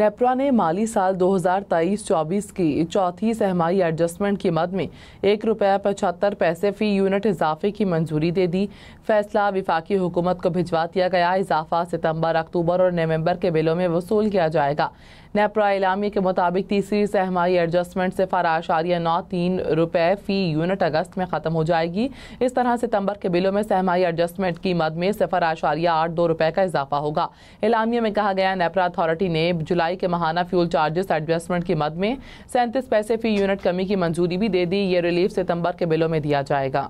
नेप्रा ने माली साल 2023-24 की चौथी सहमाही एडजस्टमेंट की मद में एक रुपया पचहत्तर पैसे फी यूनिट इजाफे की मंजूरी दे दी फैसला विफाकी हुकूमत को भिजवा दिया गया इजाफा सितंबर अक्टूबर और नवंबर के बिलों में वसूल किया जाएगा नेपरा इलामी के मुताबिक तीसरी सहमाही एडजस्टमेंट से सिफार आशारिया नौ तीन रुपये फ़ी यूनिट अगस्त में ख़त्म हो जाएगी इस तरह सितंबर के बिलों में सहमाही एडजस्टमेंट की मद में सिफर आशारिया आठ दो रुपये का इजाफा होगा इलामिया में कहा गया नेपरा अथॉरिटी ने जुलाई के महाना फ्यूल चार्जेस एडजस्टमेंट की मद में सैंतीस पैसे फ़ी यूनिट कमी की मंजूरी भी दे दी ये रिलीफ सितंबर के बिलों में दिया जाएगा